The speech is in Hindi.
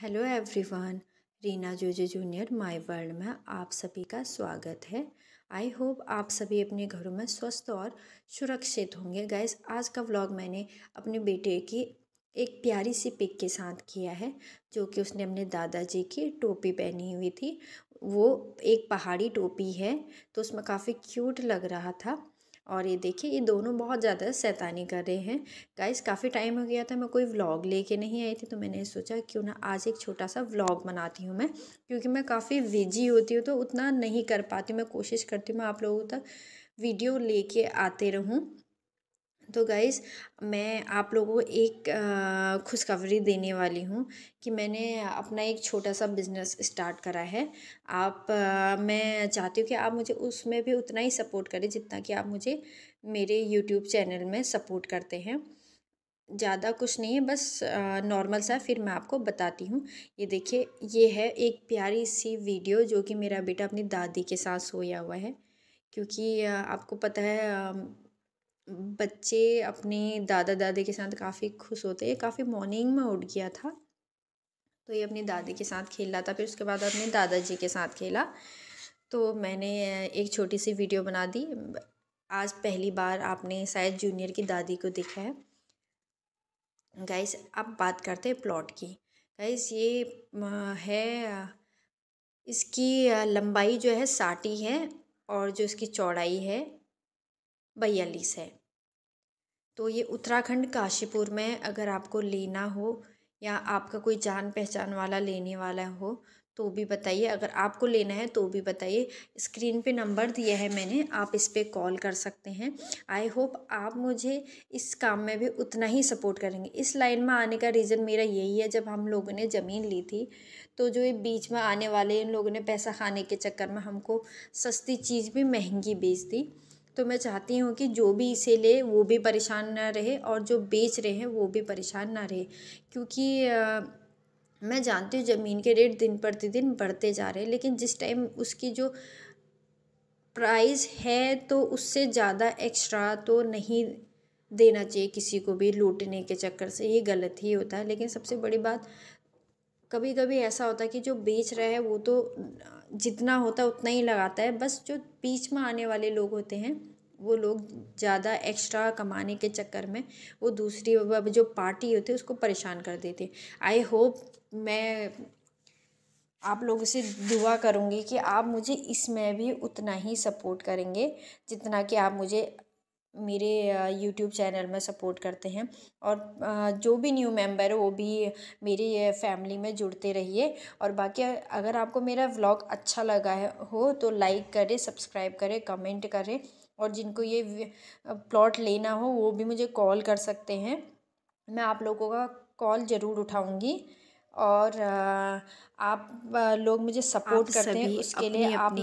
hello everyone Reena Jose junior my world में आप सभी का स्वागत है आई होप आप सभी अपने घरों में स्वस्थ और सुरक्षित होंगे गाइस आज का व्लॉग मैंने अपने बेटे की एक प्यारी सी पिक के साथ किया है जो कि उसने अपने दादाजी की टोपी पहनी हुई थी वो एक पहाड़ी टोपी है तो उसमें काफ़ी क्यूट लग रहा था और ये देखिए ये दोनों बहुत ज़्यादा सैतानी कर रहे हैं गाइस काफ़ी टाइम हो गया था मैं कोई व्लॉग लेके नहीं आई थी तो मैंने सोचा क्यों ना आज एक छोटा सा व्लॉग बनाती हूँ मैं क्योंकि मैं काफ़ी बिजी होती हूँ तो उतना नहीं कर पाती मैं कोशिश करती हूँ मैं आप लोगों तक वीडियो लेके आते रहूँ तो गाइज़ मैं आप लोगों को एक खुशखबरी देने वाली हूँ कि मैंने अपना एक छोटा सा बिज़नेस स्टार्ट करा है आप आ, मैं चाहती हूँ कि आप मुझे उसमें भी उतना ही सपोर्ट करें जितना कि आप मुझे मेरे यूट्यूब चैनल में सपोर्ट करते हैं ज़्यादा कुछ नहीं है बस नॉर्मल सा फिर मैं आपको बताती हूँ ये देखिए ये है एक प्यारी सी वीडियो जो कि मेरा बेटा अपनी दादी के साथ सोया हुआ है क्योंकि आपको पता है बच्चे अपने दादा दादी के साथ काफ़ी खुश होते हैं काफ़ी मॉर्निंग में उठ गया था तो ये अपनी दादी के साथ खेल रहा था फिर उसके बाद अपने दादाजी के साथ खेला तो मैंने एक छोटी सी वीडियो बना दी आज पहली बार आपने शायद जूनियर की दादी को देखा है गाइस अब बात करते हैं प्लॉट की गाइस ये है इसकी लंबाई जो है साटी है और जो इसकी चौड़ाई है बयालीस है तो ये उत्तराखंड काशीपुर में अगर आपको लेना हो या आपका कोई जान पहचान वाला लेने वाला हो तो भी बताइए अगर आपको लेना है तो भी बताइए स्क्रीन पे नंबर दिया है मैंने आप इस पर कॉल कर सकते हैं आई होप आप मुझे इस काम में भी उतना ही सपोर्ट करेंगे इस लाइन में आने का रीज़न मेरा यही है जब हम लोगों ने ज़मीन ली थी तो जो ये बीच में आने वाले इन लोगों ने पैसा खाने के चक्कर में हमको सस्ती चीज़ भी महंगी बेच दी तो मैं चाहती हूँ कि जो भी इसे ले वो भी परेशान ना रहे और जो बेच रहे हैं वो भी परेशान ना रहे क्योंकि आ, मैं जानती हूँ ज़मीन के रेट दिन प्रतिदिन बढ़ते जा रहे हैं लेकिन जिस टाइम उसकी जो प्राइस है तो उससे ज़्यादा एक्स्ट्रा तो नहीं देना चाहिए किसी को भी लूटने के चक्कर से ये गलत ही होता है लेकिन सबसे बड़ी बात कभी कभी ऐसा होता है कि जो बेच रहा है वो तो जितना होता है उतना ही लगाता है बस जो बीच में आने वाले लोग होते हैं वो लोग ज़्यादा एक्स्ट्रा कमाने के चक्कर में वो दूसरी जो पार्टी होती है उसको परेशान कर देते आई होप मैं आप लोगों से दुआ करूँगी कि आप मुझे इसमें भी उतना ही सपोर्ट करेंगे जितना कि आप मुझे मेरे यूट्यूब चैनल में सपोर्ट करते हैं और जो भी न्यू मेंबर है वो भी मेरी फैमिली में जुड़ते रहिए और बाकी अगर आपको मेरा व्लॉग अच्छा लगा है हो तो लाइक करें सब्सक्राइब करें कमेंट करें और जिनको ये प्लॉट लेना हो वो भी मुझे कॉल कर सकते हैं मैं आप लोगों का कॉल ज़रूर उठाऊँगी और आप लोग मुझे सपोर्ट करते हैं उसके लिए आप